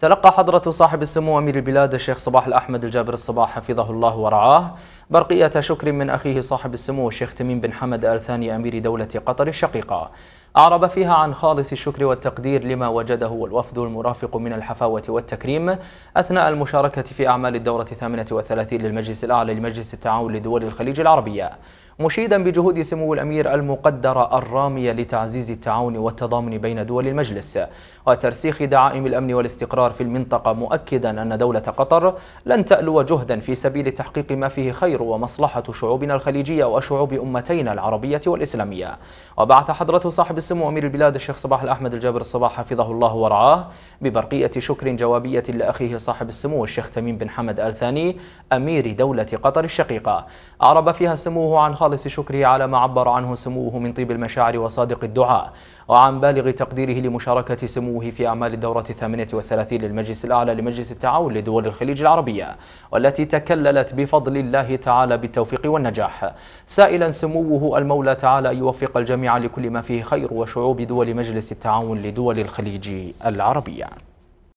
تلقى حضرة صاحب السمو أمير البلاد الشيخ صباح الأحمد الجابر الصباح حفظه الله ورعاه برقية شكر من أخيه صاحب السمو الشيخ تميم بن حمد آل ثاني أمير دولة قطر الشقيقة أعرب فيها عن خالص الشكر والتقدير لما وجده الوفد المرافق من الحفاوة والتكريم أثناء المشاركة في أعمال الدورة الثامنة والثلاثين للمجلس الأعلى لمجلس التعاون لدول الخليج العربية مشيدا بجهود سمو الأمير المقدرة الرامية لتعزيز التعاون والتضامن بين دول المجلس وترسيخ دعائم الأمن والاستقرار في المنطقة مؤكدا أن دولة قطر لن تألو جهدا في سبيل تحقيق ما فيه خير ومصلحة شعوبنا الخليجية وشعوب أمتينا العربية والإسلامية وبعث حضرة صاحب السمو أمير البلاد الشيخ صباح الأحمد الجابر الصباح حفظه الله ورعاه ببرقية شكر جوابية لأخيه صاحب السمو الشيخ تميم بن حمد آل ثاني أمير دولة قطر الشقيقة أعرب فيها سموه عن خالص شكره على ما عبر عنه سموه من طيب المشاعر وصادق الدعاء وعن بالغ تقديره لمشاركة سموه في أعمال الدورة الثامنة والثلاثين للمجلس الأعلى لمجلس التعاون لدول الخليج العربية والتي تكللت بفضل الله تعالى بالتوفيق والنجاح سائلا سموه المولى تعالى أن يوفق الجميع لكل ما فيه خير وشعوب دول مجلس التعاون لدول الخليج العربية